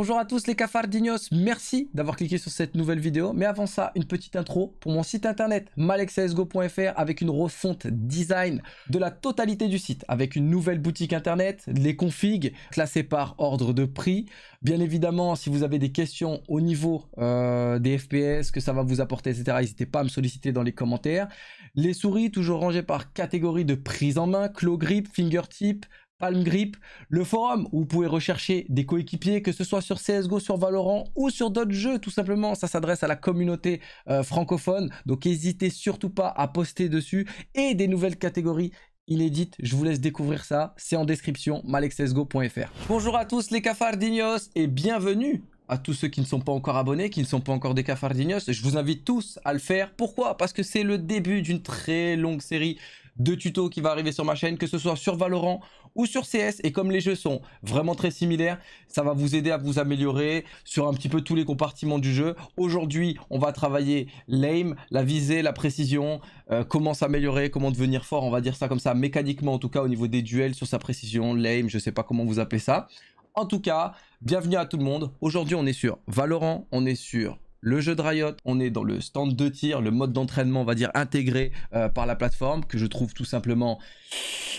Bonjour à tous les cafardinos, merci d'avoir cliqué sur cette nouvelle vidéo. Mais avant ça, une petite intro pour mon site internet malexsgo.fr, avec une refonte design de la totalité du site avec une nouvelle boutique internet, les configs classés par ordre de prix. Bien évidemment, si vous avez des questions au niveau euh, des FPS, que ça va vous apporter, etc., n'hésitez pas à me solliciter dans les commentaires. Les souris toujours rangées par catégorie de prise en main, claw grip, fingertip, Palm Grip, le forum où vous pouvez rechercher des coéquipiers, que ce soit sur CSGO, sur Valorant ou sur d'autres jeux, tout simplement. Ça s'adresse à la communauté euh, francophone, donc n'hésitez surtout pas à poster dessus et des nouvelles catégories inédites Je vous laisse découvrir ça. C'est en description, malexesgo.fr. Bonjour à tous les cafardinos et bienvenue à tous ceux qui ne sont pas encore abonnés, qui ne sont pas encore des cafardignos. Je vous invite tous à le faire. Pourquoi Parce que c'est le début d'une très longue série de tutos qui va arriver sur ma chaîne, que ce soit sur Valorant ou sur CS. Et comme les jeux sont vraiment très similaires, ça va vous aider à vous améliorer sur un petit peu tous les compartiments du jeu. Aujourd'hui, on va travailler l'aim, la visée, la précision, euh, comment s'améliorer, comment devenir fort, on va dire ça comme ça, mécaniquement en tout cas au niveau des duels sur sa précision, l'aim, je sais pas comment vous appelez ça. En tout cas, bienvenue à tout le monde. Aujourd'hui, on est sur Valorant, on est sur le jeu de Riot, on est dans le stand de tir, le mode d'entraînement, on va dire, intégré euh, par la plateforme, que je trouve tout simplement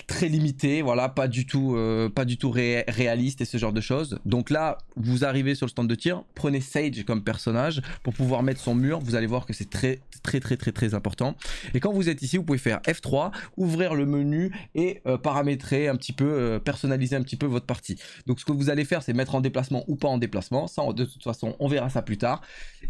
très limité, voilà, pas du tout, euh, pas du tout réaliste et ce genre de choses. Donc là, vous arrivez sur le stand de tir, prenez Sage comme personnage pour pouvoir mettre son mur, vous allez voir que c'est très, très, très, très, très important. Et quand vous êtes ici, vous pouvez faire F3, ouvrir le menu et euh, paramétrer un petit peu, personnaliser un petit peu votre partie. Donc ce que vous allez faire, c'est mettre en déplacement ou pas en déplacement, ça, de toute façon, on verra ça plus tard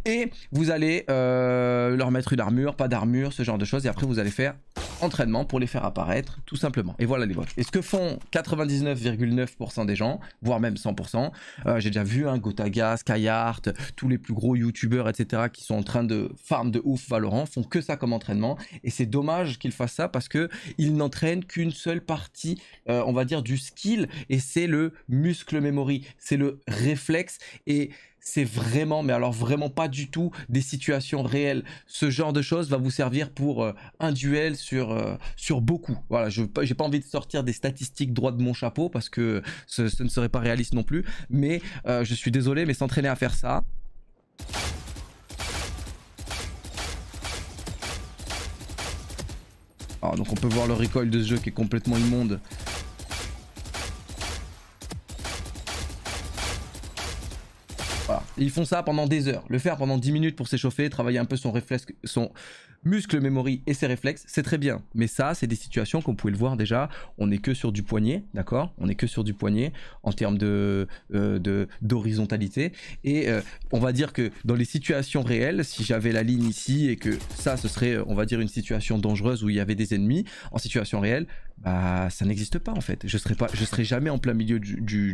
et vous allez euh, leur mettre une armure, pas d'armure, ce genre de choses, et après vous allez faire entraînement pour les faire apparaître, tout simplement. Et voilà les boîtes Et ce que font 99,9% des gens, voire même 100%, euh, j'ai déjà vu un hein, Gotaga, Skyheart, tous les plus gros youtubeurs, etc., qui sont en train de farm de ouf Valorant, font que ça comme entraînement, et c'est dommage qu'ils fassent ça parce qu'ils n'entraînent qu'une seule partie, euh, on va dire, du skill, et c'est le muscle memory, c'est le réflexe, et c'est vraiment, mais alors vraiment pas du tout des situations réelles. Ce genre de choses va vous servir pour euh, un duel sur, euh, sur beaucoup. Voilà, je n'ai pas envie de sortir des statistiques droit de mon chapeau parce que ce, ne serait pas réaliste non plus. Mais euh, je suis désolé, mais s'entraîner à faire ça. Alors, ah, donc on peut voir le recoil de ce jeu qui est complètement immonde. ils font ça pendant des heures. Le faire pendant 10 minutes pour s'échauffer, travailler un peu son réflexe, son muscle memory et ses réflexes, c'est très bien. Mais ça, c'est des situations, qu'on pouvait le voir déjà, on n'est que sur du poignet, d'accord On n'est que sur du poignet en termes de euh, d'horizontalité. Et euh, on va dire que dans les situations réelles, si j'avais la ligne ici et que ça, ce serait, on va dire, une situation dangereuse où il y avait des ennemis, en situation réelle, bah ça n'existe pas en fait. Je serai pas, je serai jamais en plein milieu du,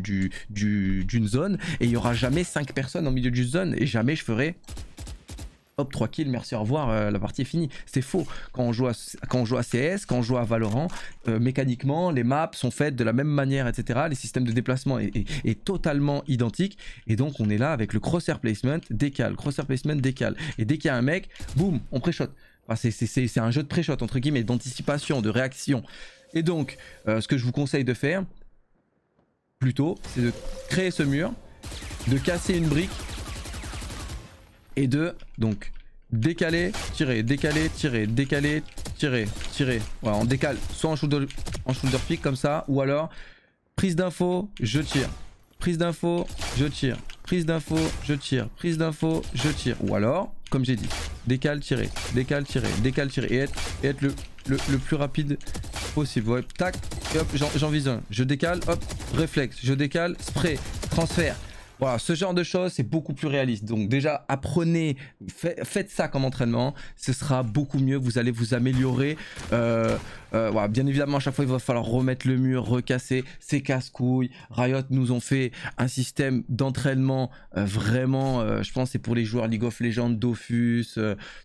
d'une zone et il y aura jamais 5 personnes en milieu d'une zone et jamais je ferai hop 3 kills, merci, au revoir, euh, la partie est finie. C'est faux. Quand on, joue à, quand on joue CS, quand on joue à Valorant, euh, mécaniquement, les maps sont faites de la même manière, etc. Les systèmes de déplacement est, totalement identiques, Et donc on est là avec le crosshair placement, décal, crosshair placement, décal, Et dès qu'il y a un mec, boum, on pré-shot. c'est, c'est un jeu de pré-shot, entre guillemets, d'anticipation, de réaction. Et donc, euh, ce que je vous conseille de faire, plutôt, c'est de créer ce mur, de casser une brique et de donc décaler, tirer, décaler, tirer, décaler, tirer, tirer. Voilà, on décale soit en shoulder, en shoulder pick comme ça, ou alors prise d'info, je tire. Prise d'info, je tire. Prise d'info, je tire. Prise d'info, je tire. Ou alors, comme j'ai dit, Décale, tirer, décale, tirer, décale, tirer. Et être, le, plus rapide possible. Ouais, tac, j'en vise un. Je décale, hop, réflexe. Je décale, spray, transfert, voilà, ce genre de choses, c'est beaucoup plus réaliste. Donc déjà, apprenez, faites ça comme entraînement, ce sera beaucoup mieux, vous allez vous améliorer. Euh, euh, voilà, bien évidemment, à chaque fois, il va falloir remettre le mur, recasser, c'est casse-couilles. Riot nous ont fait un système d'entraînement euh, vraiment, je pense, c'est pour les joueurs League of Legends, Dofus,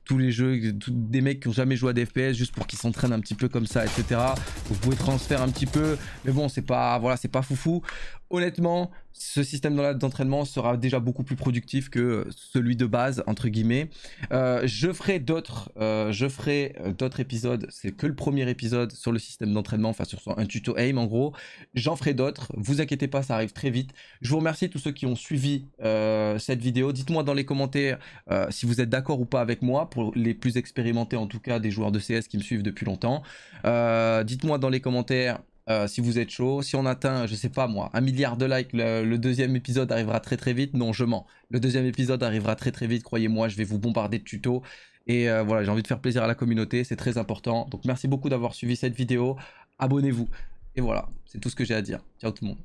tous les jeux, des mecs qui n'ont jamais joué à des FPS, juste pour qu'ils s'entraînent un petit peu comme ça, etc. Vous pouvez transférer un petit peu, mais bon, c'est pas, voilà, c'est pas foufou. Honnêtement, ce système d'entraînement sera déjà beaucoup plus productif que celui de base entre guillemets. Euh, je ferai euh, euh, d'autres, épisodes. C'est que le premier épisode sur le système d'entraînement, enfin sur un tuto aim en gros. J'en ferai d'autres. Vous inquiétez pas, ça arrive très vite. Je vous remercie tous ceux qui ont suivi cette vidéo. Dites-moi dans les commentaires si vous êtes d'accord ou pas avec moi pour les plus expérimentés en tout cas des joueurs de CS qui me suivent depuis longtemps. dites-moi dans les commentaires euh, si vous êtes chaud. Si on atteint, je sais pas moi, un milliard de likes, le, deuxième épisode arrivera très très vite. Non, je mens. Le deuxième épisode arrivera très très vite, croyez-moi, je vais vous bombarder de tutos. Et euh, voilà, j'ai envie de faire plaisir à la communauté, c'est très important. Donc merci beaucoup d'avoir suivi cette vidéo. Abonnez-vous. Et voilà, c'est tout ce que j'ai à dire. Ciao tout le monde.